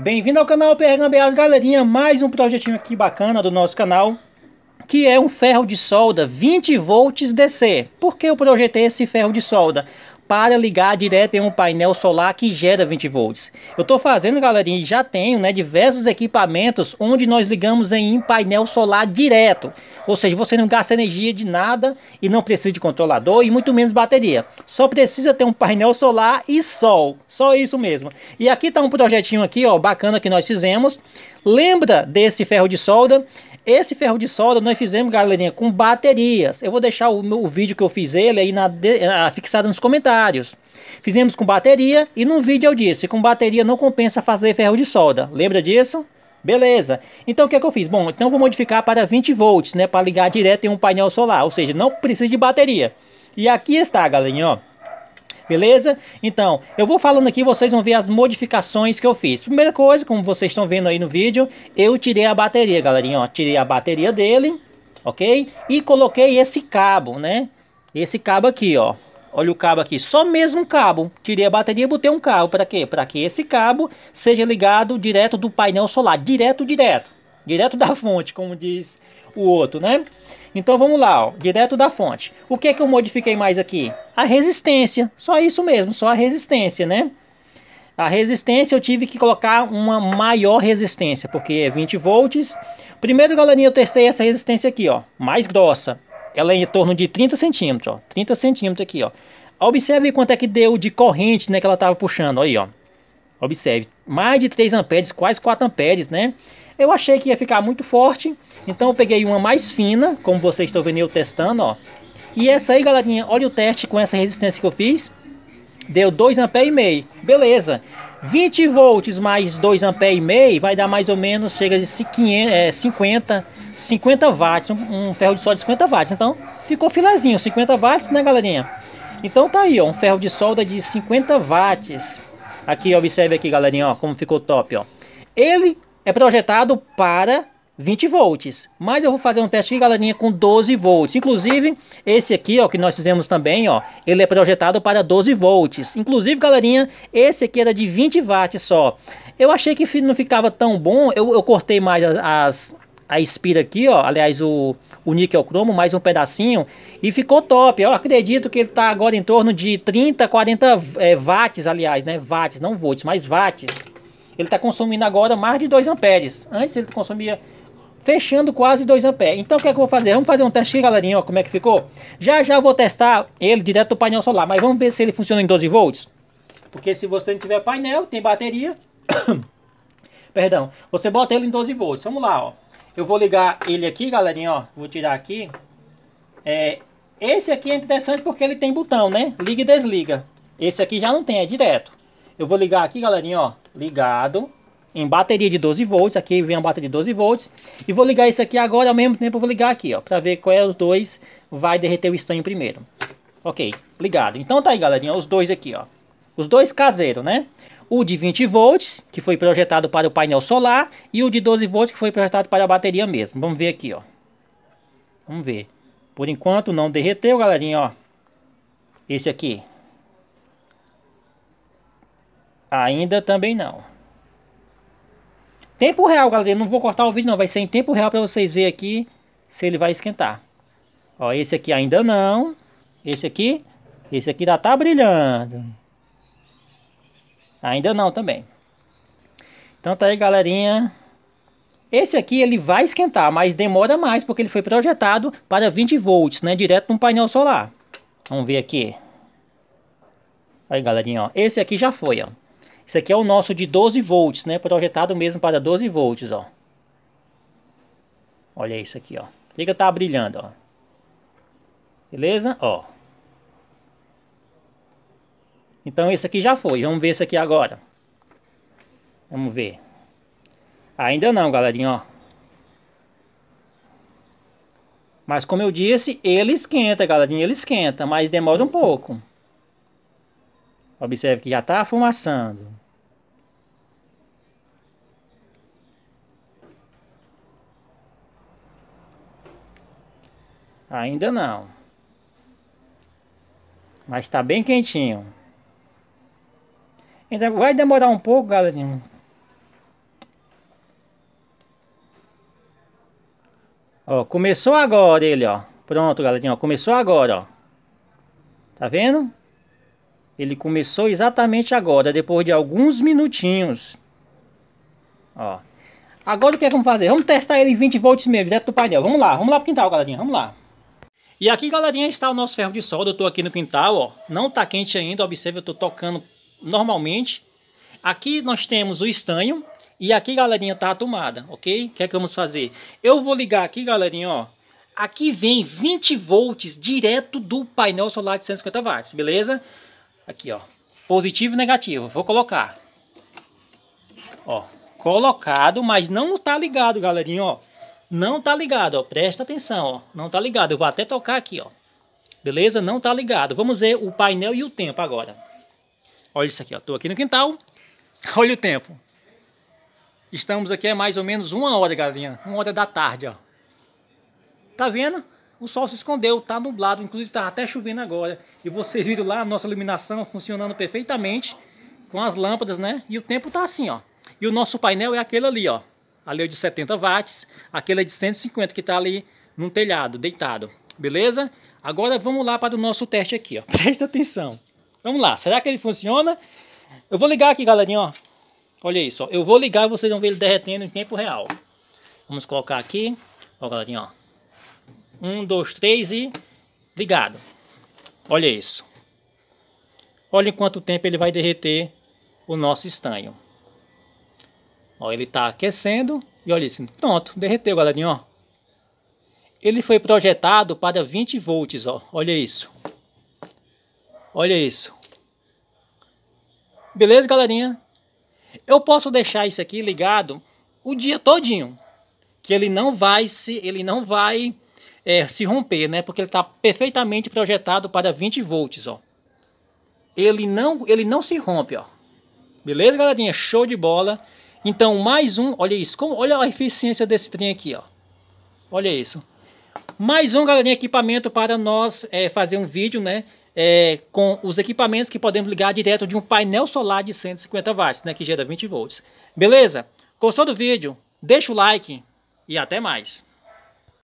Bem-vindo ao canal PRGambiás, galerinha. Mais um projetinho aqui bacana do nosso canal, que é um ferro de solda 20 volts DC. Por que eu projetei é esse ferro de solda? para ligar direto em um painel solar que gera 20 volts. Eu estou fazendo, galerinha, e já tenho né, diversos equipamentos onde nós ligamos em um painel solar direto. Ou seja, você não gasta energia de nada e não precisa de controlador e muito menos bateria. Só precisa ter um painel solar e sol. Só isso mesmo. E aqui está um projetinho aqui, ó, bacana que nós fizemos. Lembra desse ferro de solda? Esse ferro de solda nós fizemos, galerinha, com baterias. Eu vou deixar o, o vídeo que eu fiz ele aí na, fixado nos comentários. Fizemos com bateria e no vídeo eu disse, com bateria não compensa fazer ferro de solda. Lembra disso? Beleza. Então o que é que eu fiz? Bom, então vou modificar para 20 volts, né? Para ligar direto em um painel solar, ou seja, não precisa de bateria. E aqui está, galerinha, ó beleza? Então, eu vou falando aqui, vocês vão ver as modificações que eu fiz. Primeira coisa, como vocês estão vendo aí no vídeo, eu tirei a bateria, galerinha, ó, tirei a bateria dele, ok? E coloquei esse cabo, né? Esse cabo aqui, ó, Olha o cabo aqui, só mesmo cabo. Tirei a bateria e botei um cabo. Para quê? Para que esse cabo seja ligado direto do painel solar, direto, direto. Direto da fonte, como diz o outro, né? Então vamos lá, ó, direto da fonte. O que é que eu modifiquei mais aqui? A resistência, só isso mesmo, só a resistência, né? A resistência eu tive que colocar uma maior resistência, porque é 20 volts. Primeiro, galerinha, eu testei essa resistência aqui, ó, mais grossa. Ela é em torno de 30 centímetros, ó, 30 centímetros aqui, ó. Observe quanto é que deu de corrente, né, que ela estava puxando, aí, ó. Observe, mais de 3 amperes, quase 4 amperes, né? Eu achei que ia ficar muito forte, então eu peguei uma mais fina, como vocês estão vendo eu testando, ó. E essa aí, galerinha, olha o teste com essa resistência que eu fiz. Deu 2,5 amperes e meio, beleza. 20 volts mais 2,5 amperes e meio vai dar mais ou menos, chega de 50, 50 é, watts, um ferro de sol de 50 watts. Então, ficou filezinho, 50 watts, né, galerinha? Então tá aí, ó, um ferro de solda de 50 watts. Aqui, observe aqui, galerinha, ó, como ficou top, ó. Ele é projetado para 20 volts, mas eu vou fazer um teste aqui, galerinha, com 12 volts. Inclusive, esse aqui, ó, que nós fizemos também, ó, ele é projetado para 12 volts. Inclusive, galerinha, esse aqui era de 20 watts só. Eu achei que não ficava tão bom, eu, eu cortei mais as, as a espira aqui, ó, aliás, o, o níquel é cromo, mais um pedacinho, e ficou top, eu acredito que ele tá agora em torno de 30, 40 é, watts, aliás, né, watts, não volts, mas watts, ele tá consumindo agora mais de 2 amperes, antes ele consumia fechando quase 2 amperes, então o que é que eu vou fazer, vamos fazer um teste aí, galerinha, ó, como é que ficou, já já eu vou testar ele direto do painel solar, mas vamos ver se ele funciona em 12 volts, porque se você não tiver painel, tem bateria, perdão, você bota ele em 12 volts, vamos lá, ó, eu vou ligar ele aqui, galerinha, ó. Vou tirar aqui. É, esse aqui é interessante porque ele tem botão, né? Liga e desliga. Esse aqui já não tem, é direto. Eu vou ligar aqui, galerinha, ó. Ligado. Em bateria de 12 volts. Aqui vem a bateria de 12 volts. E vou ligar esse aqui agora. Ao mesmo tempo eu vou ligar aqui, ó. Pra ver qual é os dois vai derreter o estanho primeiro. Ok, ligado. Então tá aí, galerinha. Os dois aqui, ó. Os dois caseiros, né? o de 20 volts, que foi projetado para o painel solar, e o de 12 volts, que foi projetado para a bateria mesmo. Vamos ver aqui, ó. Vamos ver. Por enquanto não derreteu, galerinha, ó. Esse aqui. Ainda também não. Tempo real, galera. Não vou cortar o vídeo, não. Vai ser em tempo real para vocês verem aqui se ele vai esquentar. Ó, esse aqui ainda não. Esse aqui, esse aqui já tá brilhando. Ainda não também. Então tá aí, galerinha. Esse aqui ele vai esquentar, mas demora mais porque ele foi projetado para 20 volts, né, direto no painel solar. Vamos ver aqui. Aí, galerinha, ó. Esse aqui já foi, ó. Esse aqui é o nosso de 12 volts, né, projetado mesmo para 12 volts, ó. Olha isso aqui, ó. Liga tá brilhando, ó. Beleza? Ó. Então esse aqui já foi. Vamos ver esse aqui agora. Vamos ver. Ainda não, galerinha, ó. Mas como eu disse, ele esquenta, galerinha, ele esquenta, mas demora um pouco. Observe que já está fumaçando. Ainda não. Mas está bem quentinho. Ainda vai demorar um pouco, galerinha. Ó, começou agora ele, ó. Pronto, galerinha, ó, começou agora, ó. Tá vendo? Ele começou exatamente agora, depois de alguns minutinhos. Ó. Agora o que é que vamos fazer? Vamos testar ele em 20 volts mesmo, direto do painel. Vamos lá, vamos lá pro quintal, galerinha, vamos lá. E aqui, galerinha, está o nosso ferro de solda. Eu tô aqui no quintal, ó. Não tá quente ainda, observe, eu tô tocando normalmente. Aqui nós temos o estanho e aqui, galerinha, tá a tomada, ok? O que é que vamos fazer? Eu vou ligar aqui, galerinha, ó. Aqui vem 20 volts direto do painel solar de 150 watts, beleza? Aqui, ó. Positivo e negativo. Vou colocar. Ó. Colocado, mas não tá ligado, galerinha, ó. Não tá ligado, ó. Presta atenção, ó. Não tá ligado. Eu vou até tocar aqui, ó. Beleza? Não tá ligado. Vamos ver o painel e o tempo agora. Olha isso aqui, ó. Tô aqui no quintal. Olha o tempo. Estamos aqui há mais ou menos uma hora, galerinha. Uma hora da tarde, ó. Tá vendo? O sol se escondeu, tá nublado. Inclusive tá até chovendo agora. E vocês viram lá a nossa iluminação funcionando perfeitamente. Com as lâmpadas, né? E o tempo tá assim, ó. E o nosso painel é aquele ali, ó. Ali é de 70 watts. Aquele é de 150 que tá ali num telhado, deitado. Beleza? Agora vamos lá para o nosso teste aqui, ó. Presta atenção. Vamos lá, será que ele funciona? Eu vou ligar aqui, galerinha, ó. Olha isso, ó. Eu vou ligar e vocês vão ver ele derretendo em tempo real. Vamos colocar aqui. Ó, galerinha, ó. Um, dois, três e ligado. Olha isso. Olha em quanto tempo ele vai derreter o nosso estanho. Ó, ele tá aquecendo. E olha isso. Pronto, derreteu, galerinha, ó. Ele foi projetado para 20 volts, ó. Olha isso. Olha isso. Beleza, galerinha? Eu posso deixar isso aqui ligado o dia todinho, que ele não vai se ele não vai é, se romper, né? Porque ele está perfeitamente projetado para 20 volts, ó. Ele não ele não se rompe, ó. Beleza, galerinha? Show de bola. Então, mais um, olha isso, como, olha a eficiência desse trem aqui, ó. Olha isso. Mais um, galerinha, equipamento para nós é, fazer um vídeo, né? é, com os equipamentos que podemos ligar direto de um painel solar de 150 watts, né, que gera 20 volts. Beleza? Gostou do vídeo? Deixa o like e até mais.